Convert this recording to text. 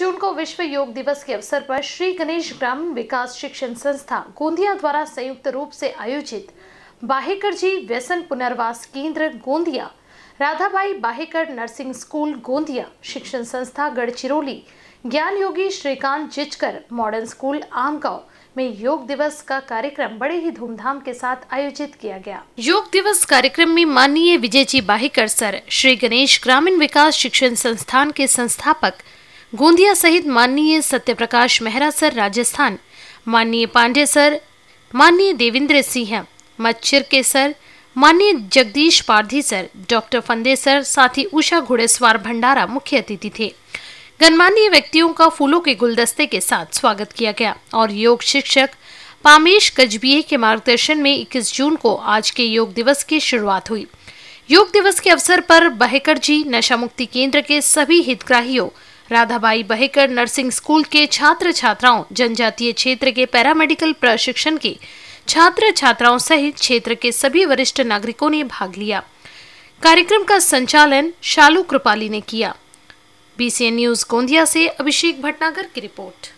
जून को विश्व योग दिवस के अवसर पर श्री गणेश ग्रामीण विकास शिक्षण संस्था गोंदिया द्वारा संयुक्त रूप से आयोजित बाहेकर जी व्यसन पुनर्वास केंद्र गोंदिया राधाबाई बाहेकर नर्सिंग स्कूल गोंदिया शिक्षण संस्था गढ़चिरौली ज्ञान योगी श्रीकांत जिचकर मॉडर्न स्कूल आमगांव में योग दिवस का कार्यक्रम बड़े ही धूमधाम के साथ आयोजित किया गया योग दिवस कार्यक्रम में माननीय विजय जी बाहिकर सर श्री गणेश ग्रामीण विकास शिक्षण संस्थान के संस्थापक गोंदिया सहित माननीय सत्यप्रकाश मेहरा सर राजस्थान माननीय पांडे सर माननीय देवेंद्र सिंह मच्छर के सर माननीय Jagdish Pardhi sir doctor Phande sir साथ ही उषा घुड़ेस्वार भंडारा मुख्य अतिथि थे गणमान्य व्यक्तियों का फूलों के गुलदस्ते के साथ स्वागत किया गया और योग शिक्षक पामेश गजबिये के मार्गदर्शन में 21 जून को आज के योग दिवस की शुरुआत हुई योग दिवस के अवसर पर बहेकर जी नशा मुक्ति केंद्र के सभी हितग्राहियों राधाबाई बहेकर नर्सिंग स्कूल के छात्र छात्राओं जनजातीय क्षेत्र के पैरामेडिकल प्रशिक्षण के छात्र छात्राओं सहित क्षेत्र के सभी वरिष्ठ नागरिकों ने भाग लिया कार्यक्रम का संचालन शालू कृपाली ने किया बीसीएन न्यूज गोंदिया से अभिषेक भटनागर की रिपोर्ट